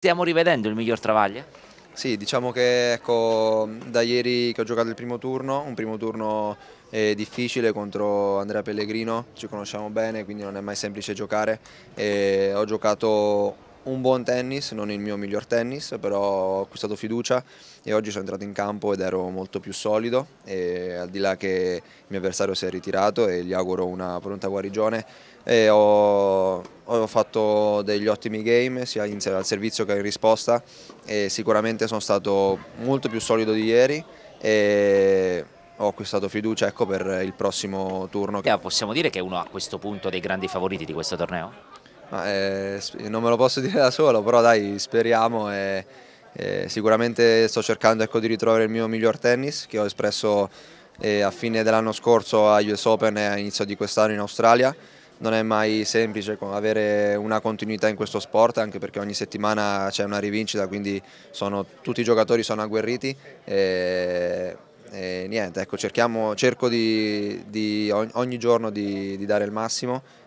Stiamo rivedendo il miglior Travaglia? Sì, diciamo che ecco, da ieri che ho giocato il primo turno, un primo turno eh, difficile contro Andrea Pellegrino, ci conosciamo bene quindi non è mai semplice giocare, e ho giocato un buon tennis, non il mio miglior tennis, però ho acquistato fiducia e oggi sono entrato in campo ed ero molto più solido e al di là che il mio avversario si è ritirato e gli auguro una pronta guarigione ho ho fatto degli ottimi game sia in, al servizio che in risposta e sicuramente sono stato molto più solido di ieri e ho acquistato fiducia ecco, per il prossimo turno. Possiamo dire che è uno a questo punto dei grandi favoriti di questo torneo? Ma, eh, non me lo posso dire da solo, però dai, speriamo. E, e sicuramente sto cercando ecco, di ritrovare il mio miglior tennis che ho espresso eh, a fine dell'anno scorso a US Open e a inizio di quest'anno in Australia non è mai semplice avere una continuità in questo sport anche perché ogni settimana c'è una rivincita quindi sono, tutti i giocatori sono agguerriti e, e niente, ecco, cerchiamo, cerco di, di ogni, giorno di, di dare il massimo